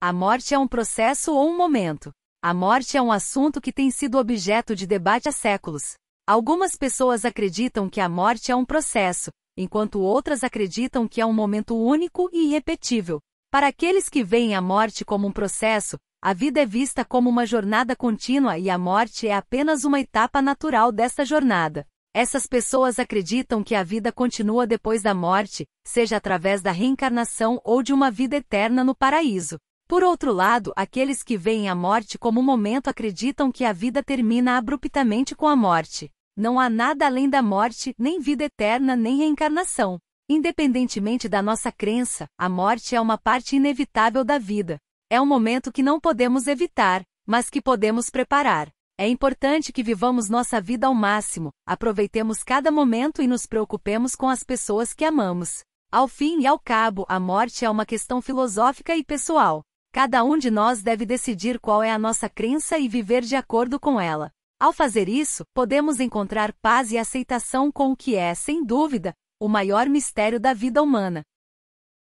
A morte é um processo ou um momento. A morte é um assunto que tem sido objeto de debate há séculos. Algumas pessoas acreditam que a morte é um processo, enquanto outras acreditam que é um momento único e irrepetível. Para aqueles que veem a morte como um processo, a vida é vista como uma jornada contínua e a morte é apenas uma etapa natural dessa jornada. Essas pessoas acreditam que a vida continua depois da morte, seja através da reencarnação ou de uma vida eterna no paraíso. Por outro lado, aqueles que veem a morte como um momento acreditam que a vida termina abruptamente com a morte. Não há nada além da morte, nem vida eterna, nem reencarnação. Independentemente da nossa crença, a morte é uma parte inevitável da vida. É um momento que não podemos evitar, mas que podemos preparar. É importante que vivamos nossa vida ao máximo, aproveitemos cada momento e nos preocupemos com as pessoas que amamos. Ao fim e ao cabo, a morte é uma questão filosófica e pessoal. Cada um de nós deve decidir qual é a nossa crença e viver de acordo com ela. Ao fazer isso, podemos encontrar paz e aceitação com o que é, sem dúvida, o maior mistério da vida humana.